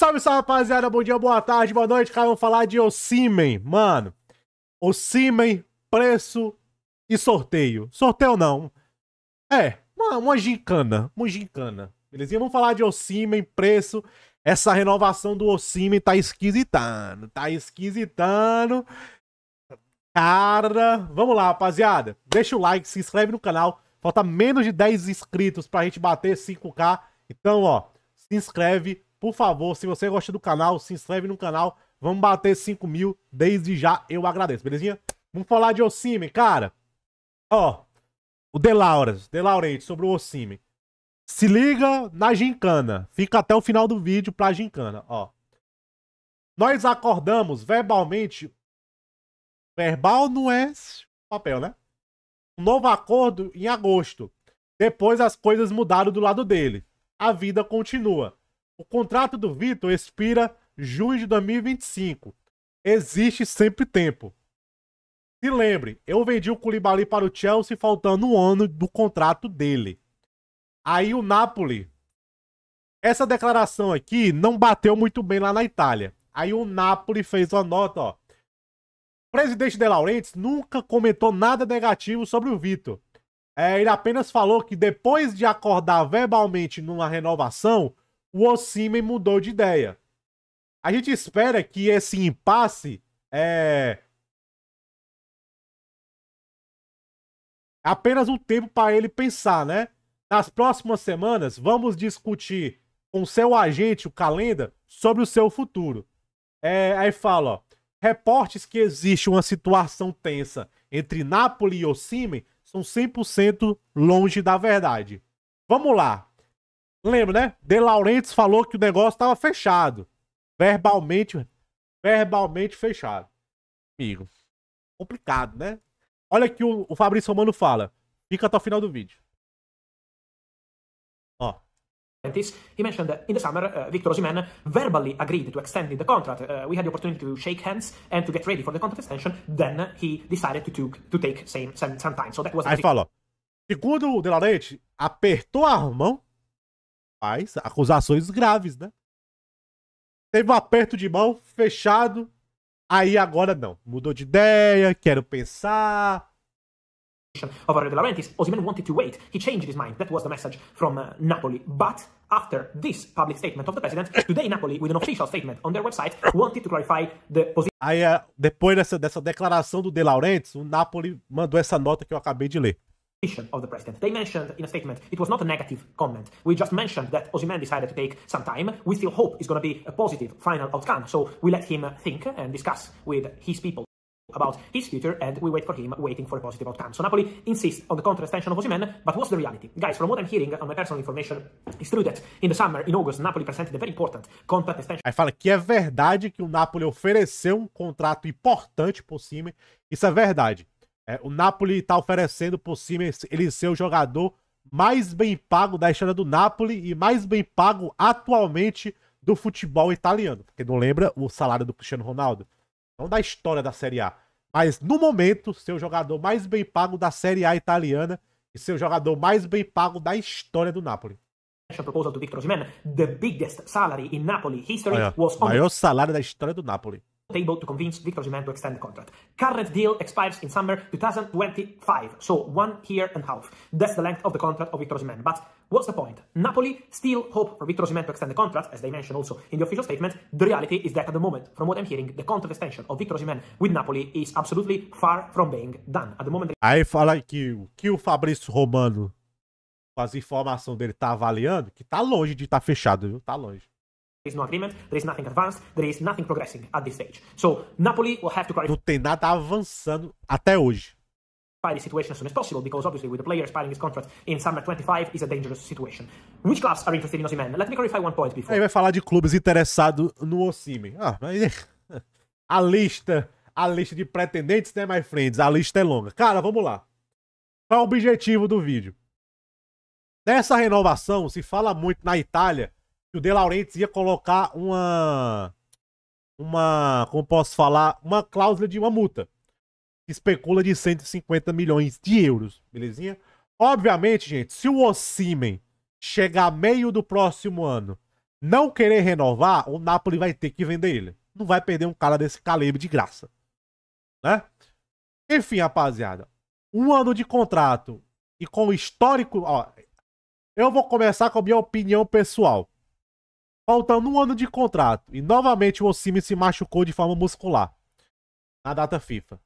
Salve, salve, rapaziada. Bom dia, boa tarde, boa noite. Cara, vamos falar de Ocimen, mano. Ocimen, preço e sorteio. Sorteio não. É, uma, uma gincana. Uma gincana. Belezinha? Vamos falar de Ocimen, preço. Essa renovação do Ocimen tá esquisitando. Tá esquisitando. Cara, vamos lá, rapaziada. Deixa o like, se inscreve no canal. Falta menos de 10 inscritos pra gente bater 5k. Então, ó, se inscreve, por favor, se você gosta do canal, se inscreve no canal. Vamos bater 5 mil. Desde já eu agradeço, belezinha? Vamos falar de Osimen, cara. Ó, o De Lauras, De Laurenti, sobre o Osimen. Se liga na gincana. Fica até o final do vídeo pra gincana, ó. Nós acordamos verbalmente. Verbal não é papel, né? Um novo acordo em agosto. Depois as coisas mudaram do lado dele. A vida continua. O contrato do Vitor expira junho de 2025. Existe sempre tempo. Se lembre, eu vendi o Koulibaly para o Chelsea faltando um ano do contrato dele. Aí o Napoli. Essa declaração aqui não bateu muito bem lá na Itália. Aí o Napoli fez uma nota, ó. O presidente De Laurentiis nunca comentou nada negativo sobre o Vitor. É, ele apenas falou que depois de acordar verbalmente numa renovação, o Osimen mudou de ideia. A gente espera que esse impasse é apenas um tempo para ele pensar, né? Nas próximas semanas, vamos discutir com seu agente, o Calenda, sobre o seu futuro. É, aí fala, ó, reportes que existe uma situação tensa entre Napoli e Osimen são 100% longe da verdade. Vamos lá, Lembra, né? De Laurentiis falou que o negócio estava fechado. Verbalmente, verbalmente fechado. Amigo, complicado, né? Olha que o, o Fabrício Romano fala. Fica até o final do vídeo. Ó. He mentioned that in the summer, uh, Victor Osimhen verbally agreed to extend the contract. Uh, we had the opportunity to shake hands and to get ready for the contract extension. Then he decided to, took, to take same, same, some time. So that was. Aí fala. Segundo o De Laurentiis, apertou a mão mas acusações graves, né? Teve um aperto de mão, fechado. Aí agora não. Mudou de ideia, quero pensar. Of our regularities, Osimhen wanted to wait. He changed his mind. That was the message from uh, Napoli. But after this public statement of the president, today Napoli, with an official statement on their website, wanted to clarify the position. Aí, eh, depois dessa, dessa declaração do De Laurentiis, o Napoli mandou essa nota que eu acabei de ler. of the president. They mentioned in a statement, it was not a negative comment. We just mentioned that Ozyman decided to take some time. We still hope it's going to be a positive final outcome. So we let him think and discuss with his people about his future and we wait for him waiting for a positive outcome. So Napoli insists on the contract extension of Osimhen, but what's the reality? Guys, from what I'm hearing on my personal information, it's true that in the summer, in August, Napoli presented a very important contract extension. Aí fala que é verdade que o Napoli ofereceu um contrato importante por cima. Isso é verdade. É, o Napoli está oferecendo por cima ele ser o jogador mais bem pago da história do Napoli e mais bem pago atualmente do futebol italiano. Porque não lembra o salário do Cristiano Ronaldo? Não da história da Série A. Mas no momento, ser o jogador mais bem pago da Série A italiana e ser o jogador mais bem pago da história do Napoli. Proposal to Victor Osimhen, the biggest salary in Napoli history Olha, was maior salário da história do Napoli. able to convince Victor Zeman to extend the contract. Current deal expires in summer 2025, so one year and a half. That's the length of the contract of Victor Zeman. But what's the point? Napoli still hope for Victor Zeman to extend the contract, as they mentioned also in the official statement. The reality is that at the moment, from what I'm hearing, the contract extension of Victor Zeman with Napoli is absolutely far from being done. At the moment... I fala que que o Fabrício Romano, com as informações dele, tá avaliando, que tá longe de estar tá fechado, viu? Tá longe. There is no agreement, there is nothing advanced, there is nothing progressing at this stage. So Napoli will have to Não tem nada avançando até hoje. The situation as soon as possible because obviously with the player expiring his contract in summer 25 is a dangerous situation. Which clubs are interested in Osimhen? Let me clarify one point before. Aí vai falar de clubes interessados no Osimhen. Ah, mas a lista, a lista de pretendentes, né, my friends? A lista é longa. Cara, vamos lá. Qual é o objetivo do vídeo? Nessa renovação se fala muito na Itália que o De Laurentiis ia colocar uma. Uma. Como posso falar? Uma cláusula de uma multa. Especula de 150 milhões de euros, belezinha? Obviamente, gente, se o Osimen chegar meio do próximo ano não querer renovar, o Napoli vai ter que vender ele. Não vai perder um cara desse calibre de graça. Né? Enfim, rapaziada. Um ano de contrato e com o histórico. Ó, eu vou começar com a minha opinião pessoal faltando um ano de contrato. E novamente o Osimhen se machucou de forma muscular na data FIFA.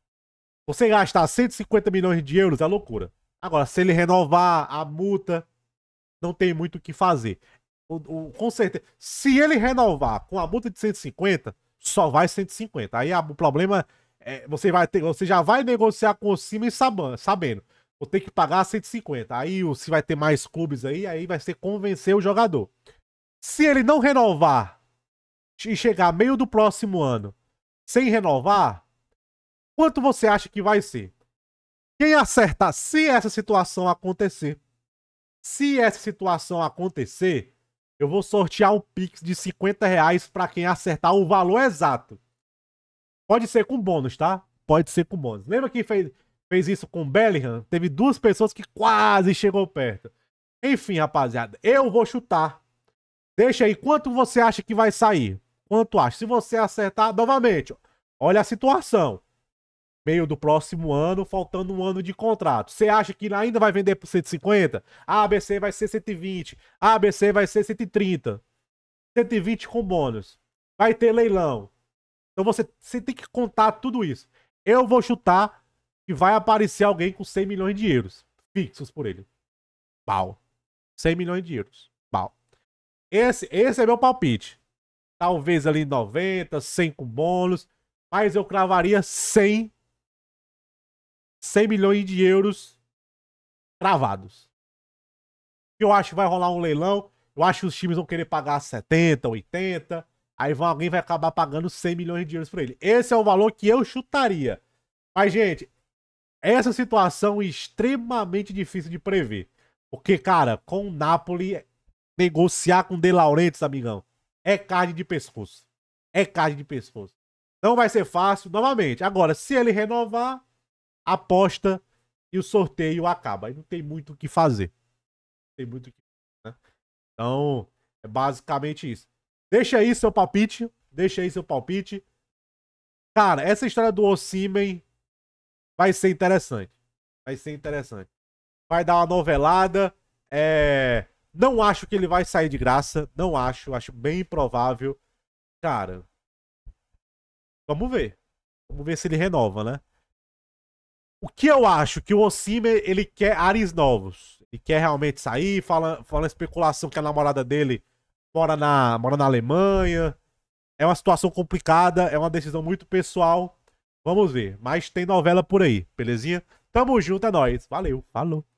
Você gastar 150 milhões de euros é loucura. Agora, se ele renovar a multa, não tem muito o que fazer. O, o, com certeza. Se ele renovar com a multa de 150, só vai 150. Aí a, o problema é. Você, vai ter, você já vai negociar com o Cima sabendo. Vou ter que pagar 150. Aí o, se vai ter mais clubes aí, aí vai ser convencer o jogador. Se ele não renovar e chegar meio do próximo ano sem renovar, quanto você acha que vai ser? Quem acertar se essa situação acontecer? Se essa situação acontecer, eu vou sortear um Pix de 50 reais para quem acertar o valor exato. Pode ser com bônus, tá? Pode ser com bônus. Lembra que fez, fez isso com o Bellingham? Teve duas pessoas que quase chegou perto. Enfim, rapaziada, eu vou chutar Deixa aí quanto você acha que vai sair. Quanto acha? Se você acertar, novamente, olha a situação. Meio do próximo ano, faltando um ano de contrato. Você acha que ainda vai vender por 150? A ABC vai ser 120. A ABC vai ser 130. 120 com bônus. Vai ter leilão. Então você, você tem que contar tudo isso. Eu vou chutar que vai aparecer alguém com 100 milhões de euros fixos por ele. Pau. 100 milhões de euros. Pau. Esse, esse é meu palpite. Talvez ali 90, 100 com bônus. Mas eu cravaria 100. 100 milhões de euros cravados. Eu acho que vai rolar um leilão. Eu acho que os times vão querer pagar 70, 80. Aí vão, alguém vai acabar pagando 100 milhões de euros pra ele. Esse é o valor que eu chutaria. Mas, gente, essa situação é extremamente difícil de prever. Porque, cara, com o Napoli negociar com De Laurentiis, amigão. É carne de pescoço. É carne de pescoço. Não vai ser fácil, novamente. Agora, se ele renovar, aposta e o sorteio acaba. Aí não tem muito o que fazer. Não tem muito o que fazer, né? Então, é basicamente isso. Deixa aí seu palpite. Deixa aí seu palpite. Cara, essa história do Osimen vai ser interessante. Vai ser interessante. Vai dar uma novelada. É não acho que ele vai sair de graça. Não acho. Acho bem improvável. Cara. Vamos ver. Vamos ver se ele renova, né? O que eu acho? Que o Osime ele quer ares novos. Ele quer realmente sair. Fala, fala especulação que a namorada dele mora na, mora na Alemanha. É uma situação complicada. É uma decisão muito pessoal. Vamos ver. Mas tem novela por aí, belezinha? Tamo junto, é nóis. Valeu, falou.